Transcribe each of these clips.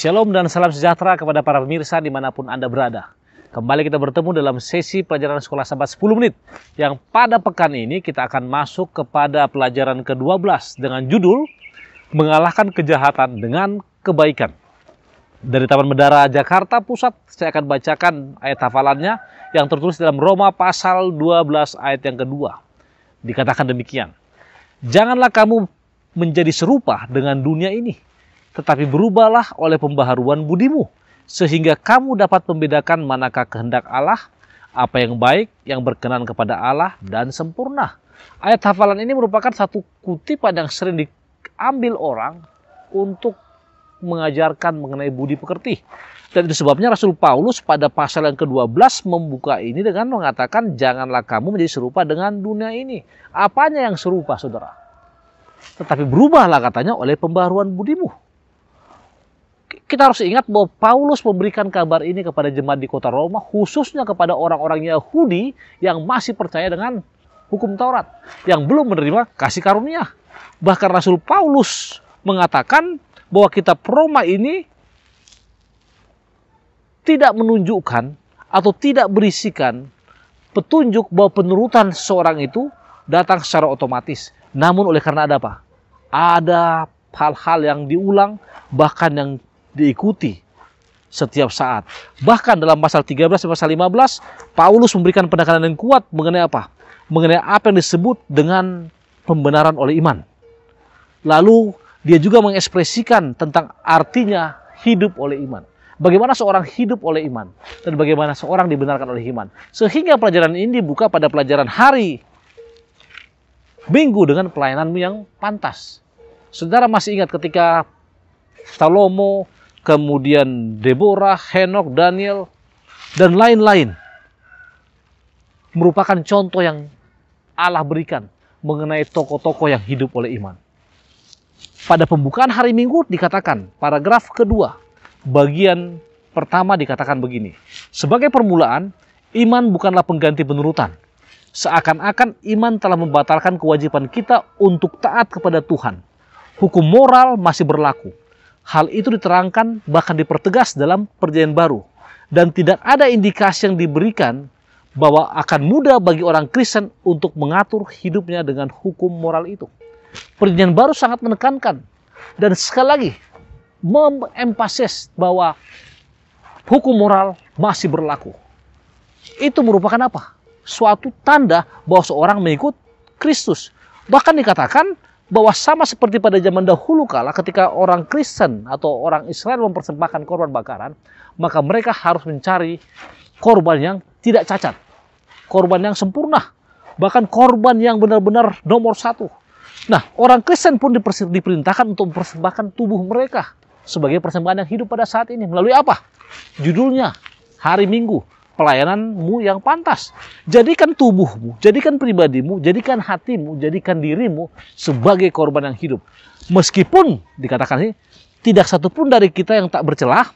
Shalom dan salam sejahtera kepada para pemirsa dimanapun Anda berada. Kembali kita bertemu dalam sesi pelajaran sekolah sahabat 10 menit yang pada pekan ini kita akan masuk kepada pelajaran ke-12 dengan judul Mengalahkan Kejahatan dengan Kebaikan. Dari Taman medara Jakarta Pusat, saya akan bacakan ayat hafalannya yang tertulis dalam Roma pasal 12 ayat yang kedua. Dikatakan demikian, Janganlah kamu menjadi serupa dengan dunia ini, tetapi berubahlah oleh pembaharuan budimu, sehingga kamu dapat membedakan manakah kehendak Allah, apa yang baik, yang berkenan kepada Allah, dan sempurna. Ayat hafalan ini merupakan satu kutipan yang sering diambil orang untuk mengajarkan mengenai budi pekerti. Dan itu sebabnya Rasul Paulus pada pasal yang ke-12 membuka ini dengan mengatakan janganlah kamu menjadi serupa dengan dunia ini. Apanya yang serupa saudara? Tetapi berubahlah katanya oleh pembaharuan budimu kita harus ingat bahwa Paulus memberikan kabar ini kepada jemaat di kota Roma, khususnya kepada orang-orang Yahudi yang masih percaya dengan hukum Taurat, yang belum menerima kasih karunia. Bahkan Rasul Paulus mengatakan bahwa kitab Roma ini tidak menunjukkan atau tidak berisikan petunjuk bahwa penurutan seorang itu datang secara otomatis. Namun oleh karena ada apa? Ada hal-hal yang diulang, bahkan yang diikuti setiap saat. Bahkan dalam pasal 13 dan pasal 15, Paulus memberikan penekanan yang kuat mengenai apa? Mengenai apa yang disebut dengan pembenaran oleh iman. Lalu dia juga mengekspresikan tentang artinya hidup oleh iman. Bagaimana seorang hidup oleh iman dan bagaimana seorang dibenarkan oleh iman. Sehingga pelajaran ini dibuka pada pelajaran hari Minggu dengan pelayananmu yang pantas. Saudara masih ingat ketika Salomo kemudian Deborah, Henok, Daniel, dan lain-lain. Merupakan contoh yang Allah berikan mengenai tokoh-tokoh yang hidup oleh iman. Pada pembukaan hari Minggu dikatakan, paragraf kedua, bagian pertama dikatakan begini. Sebagai permulaan, iman bukanlah pengganti penurutan. Seakan-akan iman telah membatalkan kewajiban kita untuk taat kepada Tuhan. Hukum moral masih berlaku, Hal itu diterangkan bahkan dipertegas dalam perjanjian baru. Dan tidak ada indikasi yang diberikan bahwa akan mudah bagi orang Kristen untuk mengatur hidupnya dengan hukum moral itu. Perjanjian baru sangat menekankan dan sekali lagi memempasis bahwa hukum moral masih berlaku. Itu merupakan apa? Suatu tanda bahwa seorang mengikut Kristus. Bahkan dikatakan bahwa sama seperti pada zaman dahulu kala ketika orang Kristen atau orang Israel mempersembahkan korban bakaran, maka mereka harus mencari korban yang tidak cacat, korban yang sempurna, bahkan korban yang benar-benar nomor satu. Nah, orang Kristen pun diperintahkan untuk mempersembahkan tubuh mereka sebagai persembahan yang hidup pada saat ini melalui apa? Judulnya hari Minggu pelayananmu yang pantas. Jadikan tubuhmu, jadikan pribadimu, jadikan hatimu, jadikan dirimu sebagai korban yang hidup. Meskipun dikatakan ini tidak satupun dari kita yang tak bercelah,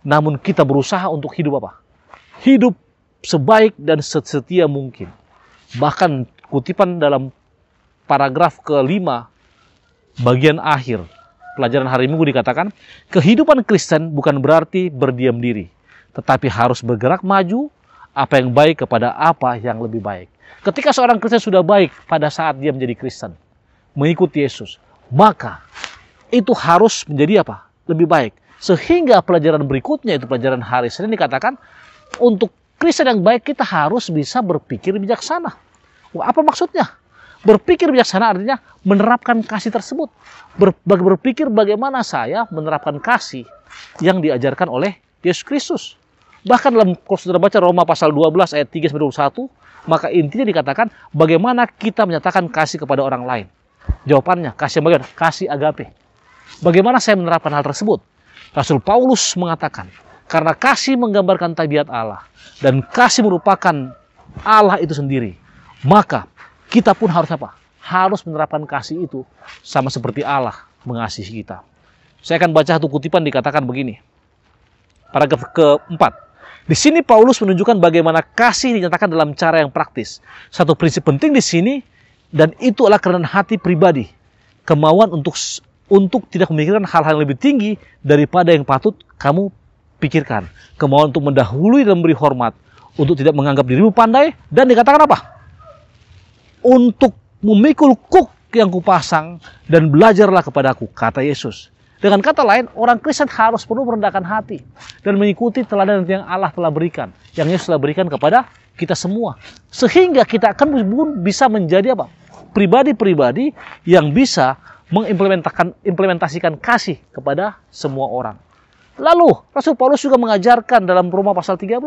namun kita berusaha untuk hidup apa? Hidup sebaik dan setia mungkin. Bahkan kutipan dalam paragraf kelima bagian akhir pelajaran hari Minggu dikatakan, kehidupan Kristen bukan berarti berdiam diri tetapi harus bergerak maju apa yang baik kepada apa yang lebih baik. Ketika seorang Kristen sudah baik pada saat dia menjadi Kristen, mengikuti Yesus, maka itu harus menjadi apa? Lebih baik. Sehingga pelajaran berikutnya itu pelajaran hari Senin dikatakan untuk Kristen yang baik kita harus bisa berpikir bijaksana. Wah, Apa maksudnya? Berpikir bijaksana artinya menerapkan kasih tersebut. berpikir bagaimana saya menerapkan kasih yang diajarkan oleh Yesus Kristus. Bahkan dalam kalau saudara baca Roma pasal 12 ayat 3 sampai 21, maka intinya dikatakan bagaimana kita menyatakan kasih kepada orang lain. Jawabannya kasih bagaimana? Kasih agape. Bagaimana saya menerapkan hal tersebut? Rasul Paulus mengatakan, karena kasih menggambarkan tabiat Allah dan kasih merupakan Allah itu sendiri, maka kita pun harus apa? Harus menerapkan kasih itu sama seperti Allah mengasihi kita. Saya akan baca satu kutipan dikatakan begini paragraf keempat. Di sini Paulus menunjukkan bagaimana kasih dinyatakan dalam cara yang praktis. Satu prinsip penting di sini dan itu adalah kerendahan hati pribadi. Kemauan untuk untuk tidak memikirkan hal-hal yang lebih tinggi daripada yang patut kamu pikirkan. Kemauan untuk mendahului dan memberi hormat, untuk tidak menganggap dirimu pandai dan dikatakan apa? Untuk memikul kuk yang kupasang dan belajarlah kepadaku, kata Yesus. Dengan kata lain, orang Kristen harus perlu merendahkan hati dan mengikuti teladan yang Allah telah berikan, yang Yesus telah berikan kepada kita semua. Sehingga kita akan bisa menjadi apa? Pribadi-pribadi yang bisa mengimplementasikan implementasikan kasih kepada semua orang. Lalu, Rasul Paulus juga mengajarkan dalam Roma pasal 13,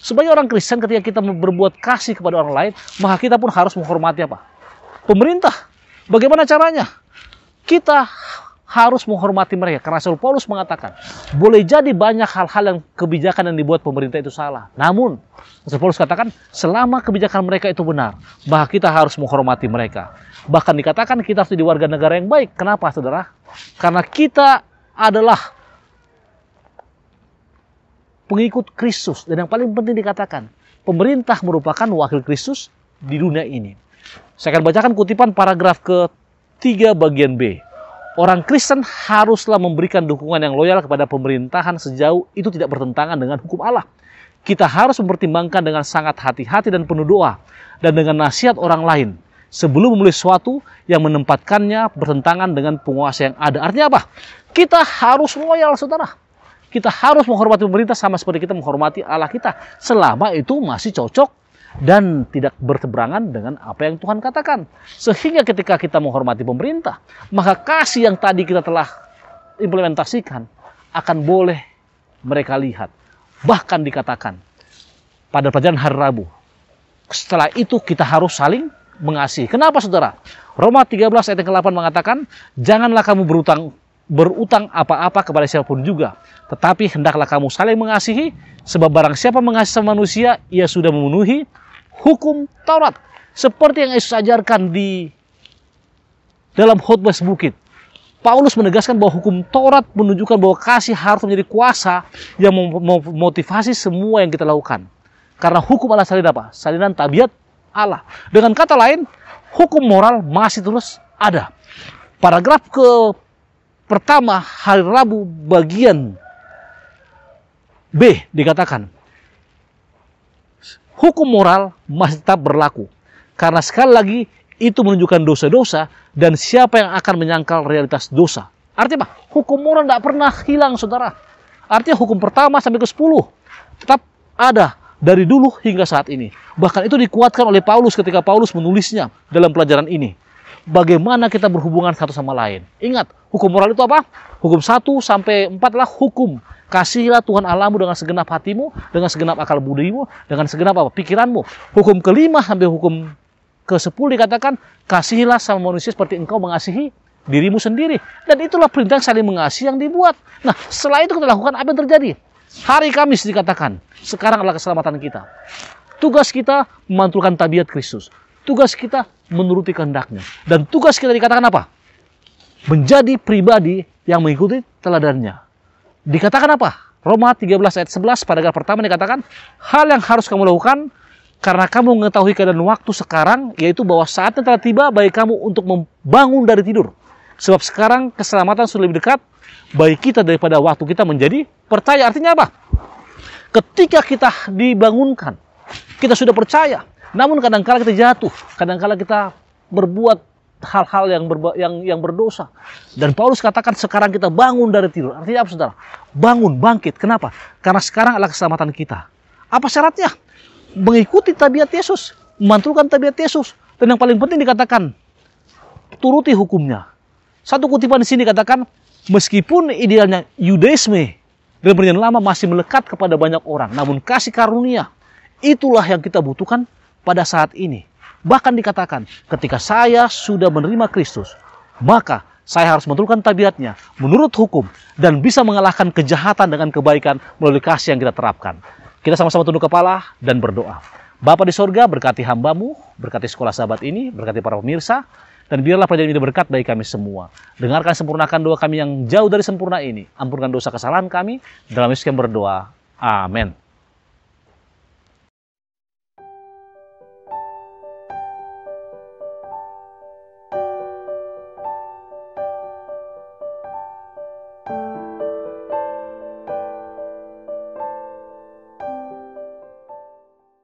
sebagai orang Kristen ketika kita berbuat kasih kepada orang lain, maka kita pun harus menghormati apa? Pemerintah. Bagaimana caranya? Kita harus menghormati mereka. Karena Rasul Paulus mengatakan, boleh jadi banyak hal-hal yang kebijakan yang dibuat pemerintah itu salah. Namun, Rasul Paulus katakan, selama kebijakan mereka itu benar, bahwa kita harus menghormati mereka. Bahkan dikatakan kita harus jadi warga negara yang baik. Kenapa, saudara? Karena kita adalah pengikut Kristus. Dan yang paling penting dikatakan, pemerintah merupakan wakil Kristus di dunia ini. Saya akan bacakan kutipan paragraf ke 3 bagian B orang Kristen haruslah memberikan dukungan yang loyal kepada pemerintahan sejauh itu tidak bertentangan dengan hukum Allah. Kita harus mempertimbangkan dengan sangat hati-hati dan penuh doa dan dengan nasihat orang lain sebelum memulai sesuatu yang menempatkannya bertentangan dengan penguasa yang ada. Artinya apa? Kita harus loyal, saudara. Kita harus menghormati pemerintah sama seperti kita menghormati Allah kita selama itu masih cocok dan tidak berseberangan dengan apa yang Tuhan katakan. Sehingga ketika kita menghormati pemerintah, maka kasih yang tadi kita telah implementasikan akan boleh mereka lihat. Bahkan dikatakan pada pelajaran hari Rabu. Setelah itu kita harus saling mengasihi. Kenapa saudara? Roma 13 ayat ke-8 mengatakan, Janganlah kamu berutang berutang apa-apa kepada siapapun juga. Tetapi hendaklah kamu saling mengasihi, sebab barang siapa mengasihi manusia, ia sudah memenuhi hukum Taurat seperti yang Yesus ajarkan di dalam khotbah bukit. Paulus menegaskan bahwa hukum Taurat menunjukkan bahwa kasih harus menjadi kuasa yang memotivasi semua yang kita lakukan. Karena hukum Allah salin apa? Salinan tabiat Allah. Dengan kata lain, hukum moral masih terus ada. Paragraf ke pertama hari Rabu bagian B dikatakan hukum moral masih tetap berlaku. Karena sekali lagi itu menunjukkan dosa-dosa dan siapa yang akan menyangkal realitas dosa. Artinya apa? Hukum moral tidak pernah hilang, saudara. Artinya hukum pertama sampai ke sepuluh tetap ada dari dulu hingga saat ini. Bahkan itu dikuatkan oleh Paulus ketika Paulus menulisnya dalam pelajaran ini bagaimana kita berhubungan satu sama lain. Ingat, hukum moral itu apa? Hukum satu sampai 4 lah hukum. Kasihilah Tuhan Allahmu dengan segenap hatimu, dengan segenap akal budimu, dengan segenap apa? pikiranmu. Hukum kelima sampai hukum ke-10 dikatakan, kasihilah sama manusia seperti engkau mengasihi dirimu sendiri. Dan itulah perintah saling mengasihi yang dibuat. Nah, setelah itu kita lakukan apa yang terjadi? Hari Kamis dikatakan, sekarang adalah keselamatan kita. Tugas kita memantulkan tabiat Kristus. Tugas kita menuruti kehendaknya. Dan tugas kita dikatakan apa? Menjadi pribadi yang mengikuti teladannya. Dikatakan apa? Roma 13 ayat 11 paragraf pertama dikatakan, hal yang harus kamu lakukan karena kamu mengetahui keadaan waktu sekarang, yaitu bahwa saatnya telah tiba bagi kamu untuk membangun dari tidur. Sebab sekarang keselamatan sudah lebih dekat bagi kita daripada waktu kita menjadi percaya. Artinya apa? Ketika kita dibangunkan, kita sudah percaya, namun kadang-kala kita jatuh, kadang-kala kita berbuat hal-hal yang, berba, yang yang berdosa. Dan Paulus katakan sekarang kita bangun dari tidur. Artinya apa saudara? Bangun, bangkit. Kenapa? Karena sekarang adalah keselamatan kita. Apa syaratnya? Mengikuti tabiat Yesus, memantulkan tabiat Yesus. Dan yang paling penting dikatakan, turuti hukumnya. Satu kutipan di sini dikatakan, meskipun idealnya Yudaisme, dan lama masih melekat kepada banyak orang, namun kasih karunia, itulah yang kita butuhkan pada saat ini. Bahkan dikatakan, ketika saya sudah menerima Kristus, maka saya harus menurunkan tabiatnya menurut hukum dan bisa mengalahkan kejahatan dengan kebaikan melalui kasih yang kita terapkan. Kita sama-sama tunduk kepala dan berdoa. Bapa di sorga, berkati hambamu, berkati sekolah sahabat ini, berkati para pemirsa, dan biarlah perjalanan ini berkat bagi kami semua. Dengarkan sempurnakan doa kami yang jauh dari sempurna ini. Ampunkan dosa kesalahan kami, dalam Yesus berdoa. Amin.